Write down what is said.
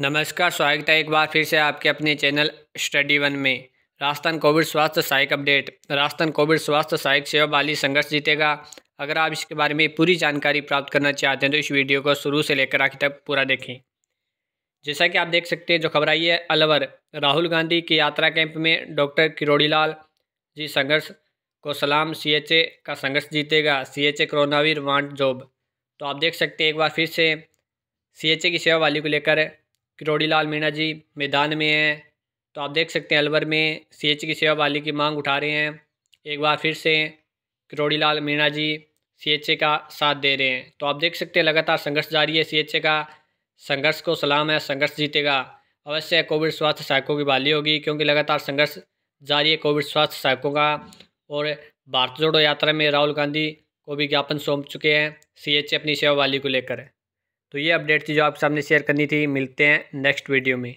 नमस्कार स्वागत है एक बार फिर से आपके अपने चैनल स्टडी वन में राजस्थान कोविड स्वास्थ्य सहायक अपडेट राजस्थान कोविड स्वास्थ्य सहायक सेवा बाली संघर्ष जीतेगा अगर आप इसके बारे में पूरी जानकारी प्राप्त करना चाहते हैं तो इस वीडियो को शुरू से लेकर आखिर तक पूरा देखें जैसा कि आप देख सकते हैं जो खबर आई है अलवर राहुल गांधी की यात्रा कैंप में डॉक्टर किरोड़ीलाल जी संघर्ष को सलाम सी का संघर्ष जीतेगा सीएचए कोरोनावीर वांट जॉब तो आप देख सकते हैं एक बार फिर से सी की सेवा वाली को लेकर किरोड़ी लाल मीणा जी मैदान में हैं तो आप देख सकते हैं अलवर में सी एच की सेवा बहाली की मांग उठा रहे हैं एक बार फिर से Kirodi Lal Meena ji C H A का साथ दे रहे हैं तो आप देख सकते हैं लगातार संघर्ष जारी है सी एच ए का संघर्ष को सलाम है संघर्ष जीतेगा अवश्य कोविड स्वास्थ्य सहायकों की बहाली होगी क्योंकि लगातार संघर्ष जारी है कोविड स्वास्थ्य सहायकों का और भारत जोड़ो यात्रा में राहुल गांधी को भी ज्ञापन सौंप चुके हैं सी अपनी सेवा बहाली को लेकर है तो ये अपडेट थी जो आपके सामने शेयर करनी थी मिलते हैं नेक्स्ट वीडियो में